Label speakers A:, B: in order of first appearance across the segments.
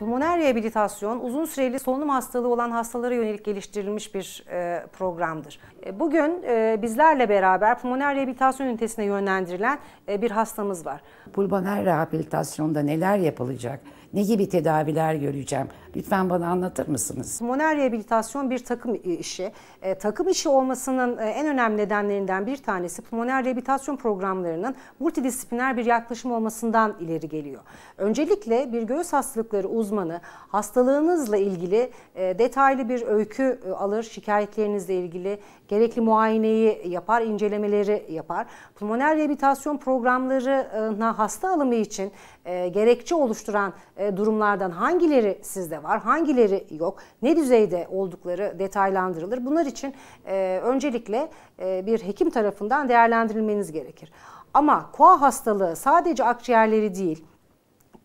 A: Pulmoner rehabilitasyon uzun süreli solunum hastalığı olan hastalara yönelik geliştirilmiş bir e, programdır. E, bugün e, bizlerle beraber pulmoner rehabilitasyon ünitesine yönlendirilen e, bir hastamız var. Pulmoner rehabilitasyonda neler yapılacak? ne gibi tedaviler göreceğim? Lütfen bana anlatır mısınız? Pulmoner rehabilitasyon bir takım e, işi. E, takım işi olmasının e, en önemli nedenlerinden bir tanesi pulmoner rehabilitasyon programlarının multidisipliner bir yaklaşım olmasından ileri geliyor. Öncelikle bir göğüs hastalıkları uzmanı hastalığınızla ilgili e, detaylı bir öykü e, alır, şikayetlerinizle ilgili gerekli muayeneyi yapar, incelemeleri yapar. Pulmoner rehabilitasyon programlarına hasta alımı için e, gerekçe oluşturan e, durumlardan hangileri sizde var, hangileri yok, ne düzeyde oldukları detaylandırılır. Bunlar için e, öncelikle e, bir hekim tarafından değerlendirilmeniz gerekir. Ama koa hastalığı sadece akciğerleri değil,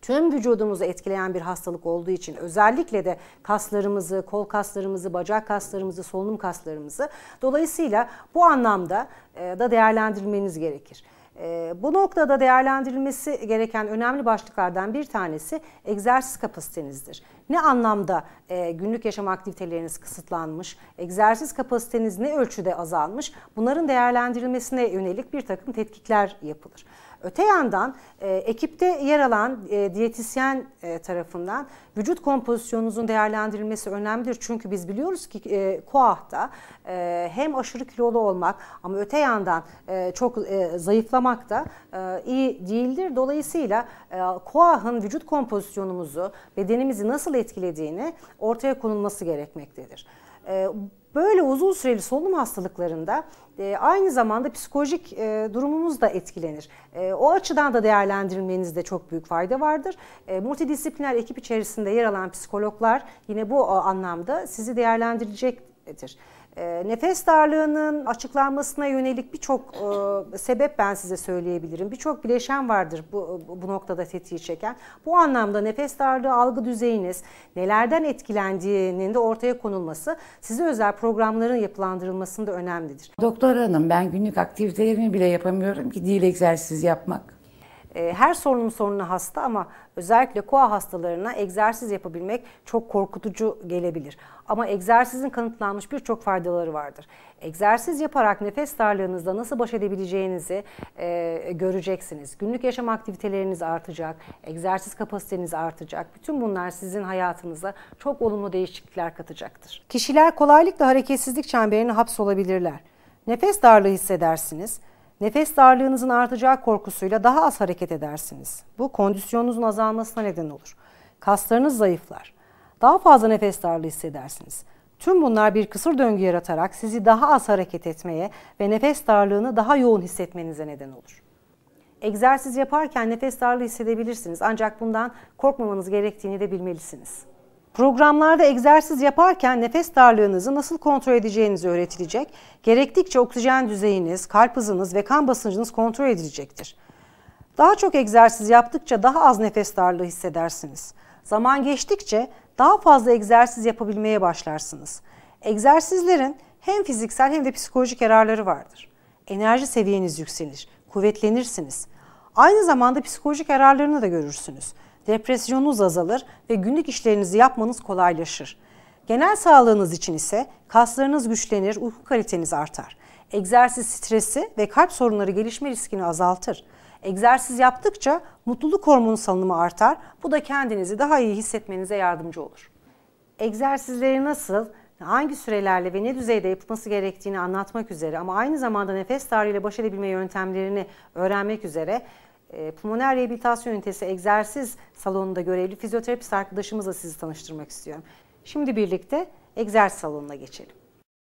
A: tüm vücudumuzu etkileyen bir hastalık olduğu için özellikle de kaslarımızı, kol kaslarımızı, bacak kaslarımızı, solunum kaslarımızı dolayısıyla bu anlamda da değerlendirilmeniz gerekir. E, bu noktada değerlendirilmesi gereken önemli başlıklardan bir tanesi egzersiz kapasitenizdir. Ne anlamda e, günlük yaşam aktiviteleriniz kısıtlanmış, egzersiz kapasiteniz ne ölçüde azalmış bunların değerlendirilmesine yönelik bir takım tetkikler yapılır. Öte yandan e, ekipte yer alan e, diyetisyen e, tarafından vücut kompozisyonunuzun değerlendirilmesi önemlidir. Çünkü biz biliyoruz ki e, koahta e, hem aşırı kilolu olmak ama öte yandan e, çok e, zayıflamak da e, iyi değildir. Dolayısıyla e, koahın vücut kompozisyonumuzu, bedenimizi nasıl etkilediğini ortaya konulması gerekmektedir. E, Böyle uzun süreli solunum hastalıklarında e, aynı zamanda psikolojik e, durumumuz da etkilenir. E, o açıdan da değerlendirilmenizde çok büyük fayda vardır. E, multidisipliner ekip içerisinde yer alan psikologlar yine bu anlamda sizi değerlendirecektir. Ee, nefes darlığının açıklanmasına yönelik birçok e, sebep ben size söyleyebilirim. Birçok bileşen vardır bu, bu noktada tetiği çeken. Bu anlamda nefes darlığı algı düzeyiniz nelerden etkilendiğinin de ortaya konulması size özel programların yapılandırılmasında önemlidir. Doktor hanım ben günlük aktivitelerimi bile yapamıyorum ki dil egzersiz yapmak. Ee, her sorunun sorunu hasta ama özellikle koa hastalarına egzersiz yapabilmek çok korkutucu gelebilir. Ama egzersizin kanıtlanmış birçok faydaları vardır. Egzersiz yaparak nefes darlığınızda nasıl baş edebileceğinizi e, göreceksiniz. Günlük yaşam aktiviteleriniz artacak, egzersiz kapasiteniz artacak. Bütün bunlar sizin hayatınıza çok olumlu değişiklikler katacaktır. Kişiler kolaylıkla hareketsizlik çemberine hapsolabilirler. Nefes darlığı hissedersiniz Nefes darlığınızın artacağı korkusuyla daha az hareket edersiniz. Bu kondisyonunuzun azalmasına neden olur. Kaslarınız zayıflar. Daha fazla nefes darlığı hissedersiniz. Tüm bunlar bir kısır döngü yaratarak sizi daha az hareket etmeye ve nefes darlığını daha yoğun hissetmenize neden olur. Egzersiz yaparken nefes darlığı hissedebilirsiniz ancak bundan korkmamanız gerektiğini de bilmelisiniz. Programlarda egzersiz yaparken nefes darlığınızı nasıl kontrol edeceğiniz öğretilecek. Gerektikçe oksijen düzeyiniz, kalp hızınız ve kan basıncınız kontrol edilecektir. Daha çok egzersiz yaptıkça daha az nefes darlığı hissedersiniz. Zaman geçtikçe daha fazla egzersiz yapabilmeye başlarsınız. Egzersizlerin hem fiziksel hem de psikolojik yararları vardır. Enerji seviyeniz yükselir, kuvvetlenirsiniz. Aynı zamanda psikolojik yararlarını da görürsünüz depresyonunuz azalır ve günlük işlerinizi yapmanız kolaylaşır. Genel sağlığınız için ise kaslarınız güçlenir, uyku kaliteniz artar. Egzersiz stresi ve kalp sorunları gelişme riskini azaltır. Egzersiz yaptıkça mutluluk hormonu salınımı artar. Bu da kendinizi daha iyi hissetmenize yardımcı olur. Egzersizleri nasıl, hangi sürelerle ve ne düzeyde yapılması gerektiğini anlatmak üzere ama aynı zamanda nefes darlığıyla baş edebilme yöntemlerini öğrenmek üzere ee, pulmoner Rehabilitasyon Ünitesi egzersiz salonunda görevli fizyoterapist arkadaşımızla sizi tanıştırmak istiyorum. Şimdi birlikte egzersiz salonuna geçelim.